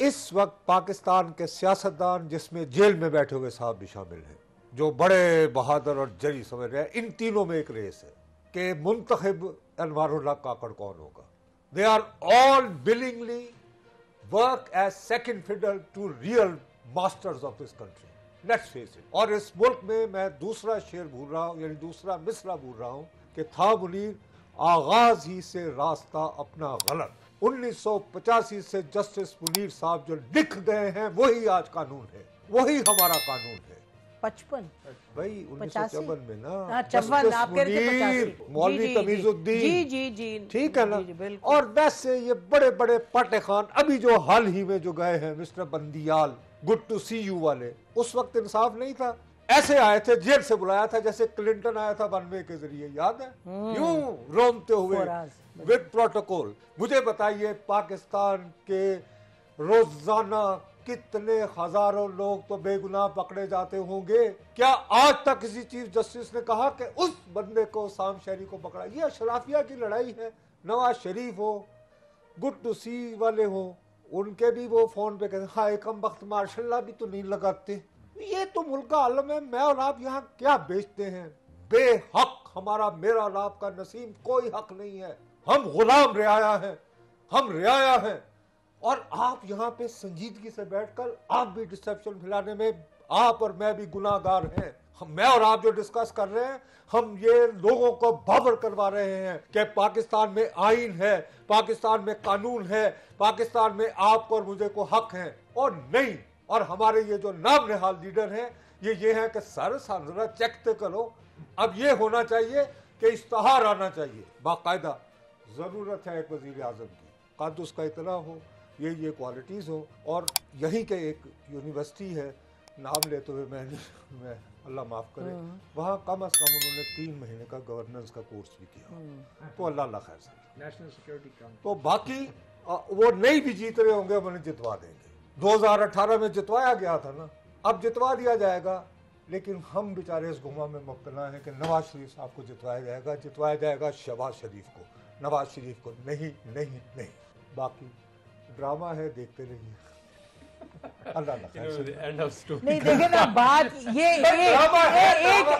इस वक्त पाकिस्तान के सियासतदान जिसमें जेल में बैठे हुए साहब भी शामिल हैं जो बड़े बहादुर और जरी समझ रहे हैं इन तीनों में एक रेस है कि मुंतब अनवर काकड़ कौन होगा they are all willingly work as second fiddle to real masters of this country let's face it और इस मुल्क में मैं दूसरा शेर भूल रहा हूँ यानी दूसरा मिसरा भूल रहा हूँ कि था मुनीर आगाज ही से रास्ता अपना गलत 1985 से जस्टिस मुनीर साहब जो लिख गए हैं वही आज कानून है वही हमारा कानून है पचपन भाई चौवन में ना हाँ, चौवन मौलवी तमीजुद्दीन जी जी जी ठीक है ना और वैसे ये बड़े बड़े पाटे खान अभी जो हाल ही में जो गए हैं mister Bandial good to see you वाले उस वक्त इंसाफ नहीं था ऐसे आए थे जेब से बुलाया था जैसे क्लिंटन आया था वनवे के जरिए याद है हम्म। यूं रोमते हुए विद प्रोटोकॉल मुझे बताइए पाकिस्तान के रोजाना कितने हजारों लोग तो बेगुनाह पकड़े जाते होंगे क्या आज तक किसी चीफ जस्टिस ने कहा कि उस बंदे को साम शहरी को पकड़ा ये अशराफिया की लड़ाई है नवाज शरीफ हो गुड टू सी वाले हो उनके भी वो फोन पे कहते हाय कम वक्त मार्शाला भी तो नहीं लगाते ये तो मुल्क आलम है मैं और आप यहाँ क्या बेचते हैं बेहक हमारा मेरा और आपका नसीम कोई हक नहीं है हम गुलाम रियाया हैं हम रियाया हैं और आप यहाँ पे संजीदगी से बैठकर आप भी डिसेप्शन फैलाने में आप और मैं भी गुनाहगार हैं हम मैं और आप जो डिस्कस कर रहे हैं हम ये लोगों को बाबर करवा रहे हैं कि पाकिस्तान में आइन है पाकिस्तान में कानून है पाकिस्तान में आपको और मुझे को हक है और नहीं और हमारे ये जो नाम निहाल लीडर हैं ये ये हैं कि सर साधना चेक तो करो अब ये होना चाहिए कि इश्तहार आना चाहिए बाकायदा ज़रूरत है एक वज़ी अजम की कद उसका इतना हो ये ये क्वालिटीज़ हो और यहीं के एक यूनिवर्सिटी है नाम लेते हुए मैं मैं अल्लाह माफ़ करे हम्म। वहाँ कम अज़ कम उन्होंने तीन महीने का गवर्नेंस का कोर्स भी किया हम्म। तो अल्लाह अल्लाह खैर नेशनल सिक्योरिटी तो बाकी वो नहीं भी जीत रहे होंगे उन्हें जितवा देंगे 2018 में जितवाया गया था ना अब जितवा दिया जाएगा लेकिन हम बेचारे इस गुमा में मुबतला हैं कि नवाज शरीफ साहब को जितवाया जाएगा जितवाया जाएगा शहबाज शरीफ को नवाज शरीफ को नहीं नहीं नहीं बाकी ड्रामा है देखते रहिए नहीं ना बात ये एक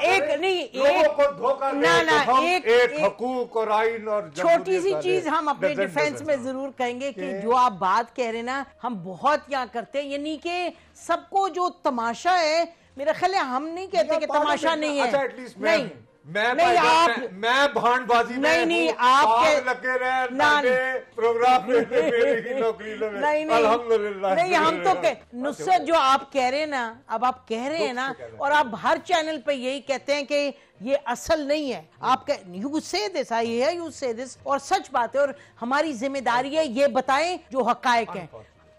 एक नहीं एक धोखा ना ना एक एक हकूक और और छोटी सी चीज हम अपने डिफेंस में जरूर कहेंगे कि जो आप बात कह रहे ना हम बहुत यहाँ करते हैं यानी कि सबको जो तमाशा है मेरा ख्याल है हम नहीं कहते कि तमाशा नहीं अच्छा, है नहीं मैं नहीं भाई आप मैं मैं भांडबाजी नहीं नहीं आप के लगे रहे ना प्रोग्राम नौकरी नहीं नहीं नहीं हम तो नुसरत जो आप कह रहे हैं ना अब आप कह रहे हैं ना और आप हर चैनल पे यही कहते हैं कि ये असल नहीं है आप यू से दिस आई है यू से दिस और सच बात है और हमारी जिम्मेदारी है ये बताएं जो हकायक है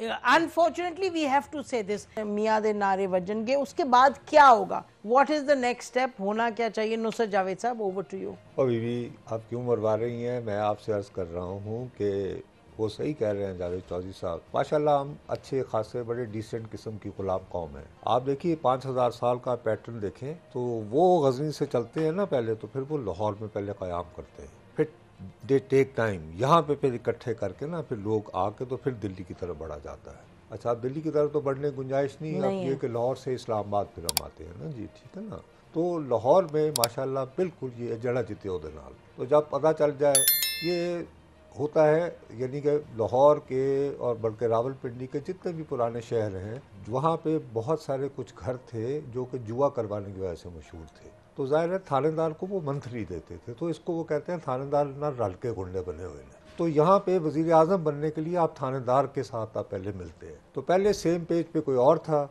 unfortunately we have to say this मियाँ दे नारे वजन गए उसके बाद क्या होगा what is the next step होना क्या चाहिए नुसर जावेद साहब ओवर टू यू और बीबी आप क्यों मरवा रही हैं मैं आपसे अर्ज कर रहा हूँ कि वो सही कह रहे हैं जावेद चौधरी साहब माशाल्लाह हम अच्छे खासे बड़े डिसेंट किस्म की गुलाम कौम है आप देखिए पाँच हज़ार साल का पैटर्न देखें तो वो गजनी से चलते हैं ना पहले तो फिर वो लाहौर में पहले क़्याम करते हैं फिर दे टेक टाइम यहाँ पे फिर इकट्ठे करके ना फिर लोग आके तो फिर दिल्ली की तरफ बढ़ा जाता है अच्छा आप दिल्ली की तरफ तो बढ़ने की गुंजाइश नहीं, नहीं है ये कि लाहौर से इस्लामाबाद फिर हम आते हैं ना जी ठीक है ना तो लाहौर में माशाल्लाह बिल्कुल ये जड़ा जीते ओदे नाल तो जब पता चल जाए ये होता है यानी कि लाहौर के और बल्कि रावलपिंडी के जितने भी पुराने शहर हैं वहाँ पे बहुत सारे कुछ घर थे जो कि जुआ करवाने की वजह से मशहूर थे तो जाहिर है थानेदार को वो मंथली देते थे तो इसको वो कहते हैं थानेदार ना रल के गुंडे बने हुए हैं तो यहाँ पे वजीर अजम बनने के लिए आप थानेदार के साथ आप पहले मिलते हैं तो पहले सेम पेज पे कोई और था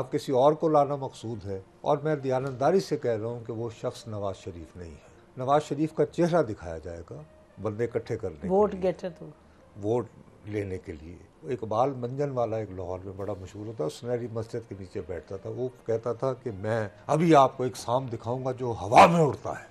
आप किसी और को लाना मकसूद है और मैं दयानंदारी से कह रहा हूँ कि वो शख्स नवाज शरीफ नहीं है नवाज शरीफ का चेहरा दिखाया जाएगा बंदे इकट्ठे करने वोट गेटर तो वोट लेने के लिए इकबाल मंजन वाला एक लाहौर में बड़ा मशहूर होता है सुनहरी मस्जिद के नीचे बैठता था वो कहता था कि मैं अभी आपको एक शाम दिखाऊंगा जो हवा में उड़ता है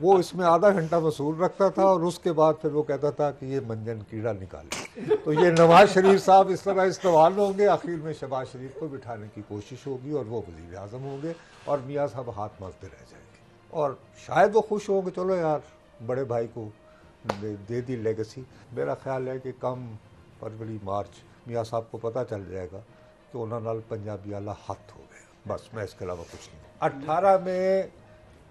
वो इसमें आधा घंटा वसूल रखता था और उसके बाद फिर वो कहता था कि ये मंजन कीड़ा निकाले तो ये नवाज शरीफ साहब इस तरह इस्तेमाल होंगे आखिर में शहबाज शरीफ को बिठाने की कोशिश होगी और वो वजीर अजम होंगे और मियाँ साहब हाथ मलते रह जाएंगे और शायद वो खुश होंगे चलो यार बड़े भाई को दे दी लेगेसी मेरा ख्याल है कि कम फरवरी मार्च मियाँ साहब को पता चल जाएगा कि उन्होंने पंजाबी ਪੰਜਾਬੀ हथ हो गया बस मैं इसके अलावा कुछ नहीं अट्ठारह में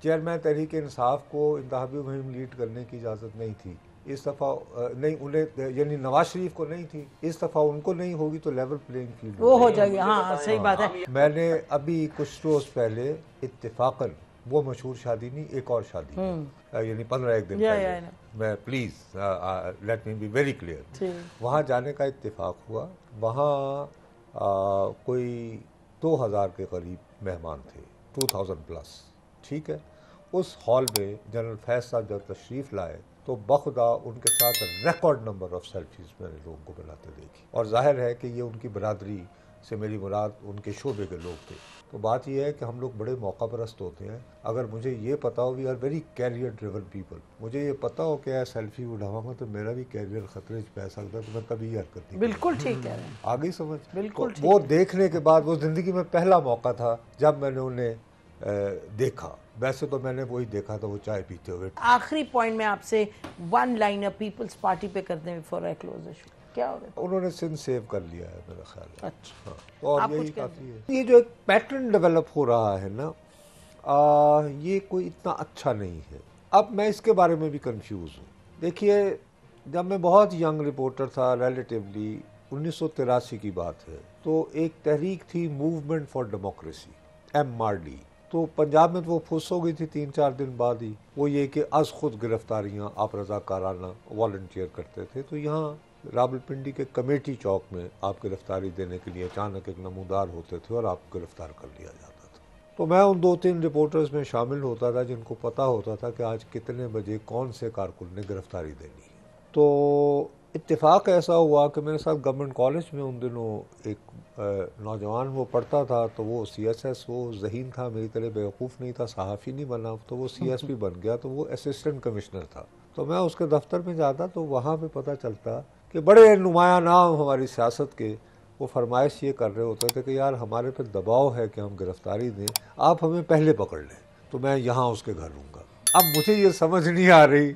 चेयरमैन तहरीक इंसाफ को इंतबी मुहिम लीड करने की इजाज़त नहीं थी इस दफ़ा नहीं उन्हें यानी नवाज शरीफ को नहीं थी इस दफ़ा उनको नहीं होगी तो लेवल प्लेइंग फील्ड वो हो जाएगी हाँ सही हाँ, बात है मैंने अभी कुछ रोज़ पहले इतफाक़न वो मशहूर शादी नहीं एक और शादी हम्म। यानी पंद्रह एक दिन या, या, या, मैं please let me be very clear वहाँ जाने का इतफाक़ हुआ वहाँ कोई दो हज़ार के करीब मेहमान थे टू थाउजेंड प्लस ठीक है उस हॉल में जनरल फैज साहब जब तशरीफ़ लाए तो बखुदा उनके साथ रिकॉर्ड नंबर ऑफ सेल्फीज मैंने लोगों को बनाते देखी और जाहिर है कि ये उनकी बरदरी से मेरी मुराद उनके शोबे के लोग थे तो बात यह है कि हम लोग बड़े मौका परस्त होते हैं अगर मुझे ये पता हो we are very career driven people मुझे ये पता हो कि यार सेल्फी उठाऊंगा तो मेरा भी कैरियर खतरे में पै सकता है तो मैं कभी ये हरकत नहीं बिल्कुल ठीक है आगे समझ बिल्कुल तो वो देखने के बाद वो ज़िंदगी में पहला मौका था जब मैंने उन्हें देखा वैसे तो मैंने वही देखा था वो चाय पीते हुए आखिरी पॉइंट में आपसे वन लाइन पीपल्स पार्टी पे करते हैं आई क्लोज क्या हो गया उन्होंने सिंध सेव कर लिया है मेरा ख्याल है अच्छा हाँ, और यही काफ़ी है ये जो एक पैटर्न डेवलप हो रहा है ना आ, ये कोई इतना अच्छा नहीं है अब मैं इसके बारे में भी कंफ्यूज हूँ देखिए जब मैं बहुत यंग रिपोर्टर था रिलेटिवली उन्नीस की बात है तो एक तहरीक थी movement for democracy M D तो पंजाब में तो वो फुस हो गई थी तीन चार दिन बाद ही वो ये कि अज खुद गिरफ्तारियाँ आप रजाकाराना वॉल्टियर करते थे तो यहाँ रावलपिंडी के कमेटी चौक में आप गिरफ्तारी देने के लिए अचानक एक नमूदार होते थे और आपको गिरफ्तार कर लिया जाता था तो मैं उन दो तीन रिपोर्टर्स में शामिल होता था जिनको पता होता था कि आज कितने बजे कौन से कारकुन ने गिरफ्तारी देनी है तो इत्तेफाक ऐसा हुआ कि मेरे साथ गवर्नमेंट कॉलेज में उन दिनों एक नौजवान वो पढ़ता था तो वो सी एस एस वो जहीन था मेरी तरह बेवकूफ़ नहीं था सहाफ़ी नहीं बना तो वो सी एस पी बन गया तो वो असिस्टेंट कमिश्नर था तो मैं उसके दफ्तर में जाता तो वहाँ पे पता चलता कि बड़े नुमाया नाम हमारी सियासत के वो फरमाइश ये कर रहे होते थे कि यार हमारे पे दबाव है कि हम गिरफ्तारी दें आप हमें पहले पकड़ लें तो मैं यहाँ उसके घर लूँगा अब मुझे ये समझ नहीं आ रही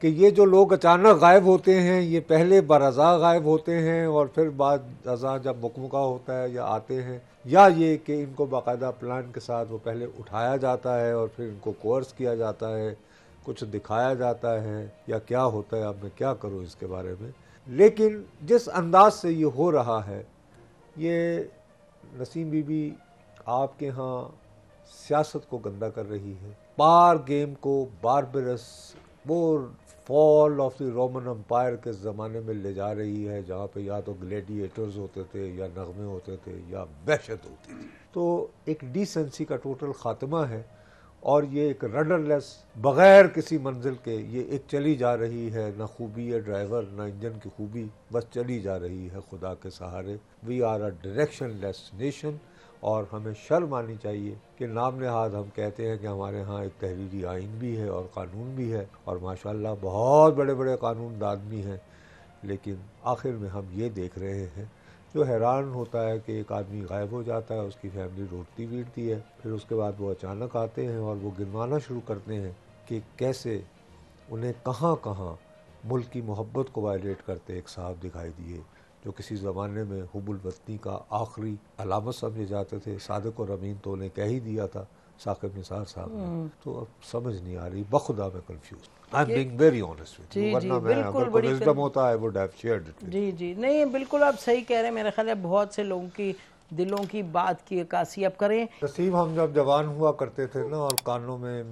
कि ये जो लोग अचानक गायब होते हैं ये पहले बरजा गायब होते हैं और फिर बाद अजा जब मुकमुका होता है या आते हैं या ये कि इनको बाकायदा प्लान के साथ वो पहले उठाया जाता है और फिर इनको कोर्स किया जाता है कुछ दिखाया जाता है या क्या होता है अब मैं क्या करूँ इसके बारे में लेकिन जिस अंदाज से ये हो रहा है ये नसीम बीबी आपके यहाँ सियासत को गंदा कर रही है पार गेम को बारबरस वो fall of the Roman empire के ज़माने में ले जा रही है जहाँ पे या तो ग्लेडिएटर्स होते थे या नगमे होते थे या वहशत होती थी तो एक डिसेंसी का टोटल ख़ात्मा है और ये एक रडरलेस बग़ैर किसी मंजिल के ये एक चली जा रही है ना खूबी है ड्राइवर ना इंजन की खूबी बस चली जा रही है खुदा के सहारे we are a directionless nation और हमें शर्म आनी चाहिए कि नाम नहाद हम कहते हैं कि हमारे यहाँ एक तहरीरी आइन भी है और कानून भी है और माशाल्लाह बहुत बड़े बड़े कानूनदान भी हैं लेकिन आखिर में हम ये देख रहे हैं जो हैरान होता है कि एक आदमी गायब हो जाता है उसकी फैमिली रोटती पीटती है फिर उसके बाद वो अचानक आते हैं और वो गिनवाना शुरू करते हैं कि कैसे उन्हें कहाँ कहाँ मुल्क की मोहब्बत को वायलेट करते एक साहब दिखाई दिए जो किसी ज़माने में हुबुल वतनी का आखिरी अलामत समझे जाते थे सादक और अमीन तो उन्हें कह ही दिया था साकिब निसार साहब ने हम्म। तो अब समझ नहीं आ रही बखुदा मैं confuse I am being very honest with you वरना मैं अगर कोई विजडम होता है वो हैव शेयर्ड इट जी जी नहीं बिल्कुल आप सही कह रहे हैं मेरे ख्याल है बहुत से लोगों की दिलों की बात की अक्सी अब करें नसीब हम जब जवान हुआ करते थे ना और कानों में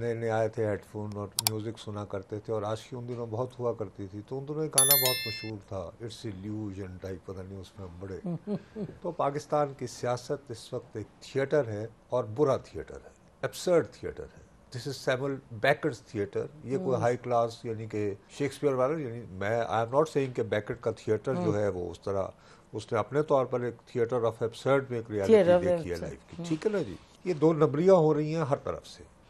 नए नए आए थे हेडफोन और म्यूज़िक सुना करते थे और आशी उन दिनों बहुत हुआ करती थी तो उन दिनों गाना बहुत मशहूर था इट्स इल्यूजन टाइप पता नहीं उसमें हम बड़े तो पाकिस्तान की सियासत इस वक्त एक थिएटर है और बुरा थिएटर है एबसर्ड थिएटर है this is Samuel Beckett's theatre ये कोई हाई क्लास यानी कि शेक्सपियर वाला यानी मैं आई एम नॉट सेइंग कि बैकेट का थिएटर जो हाँ। है वो उस तरह उसने अपने तौर पर एक थिएटर ऑफ एब्सर्ड में एक रियलिटी देखी है लाइफ की हम्म। ठीक है ना जी ये दो नबरियाँ हो रही हैं हर तरफ से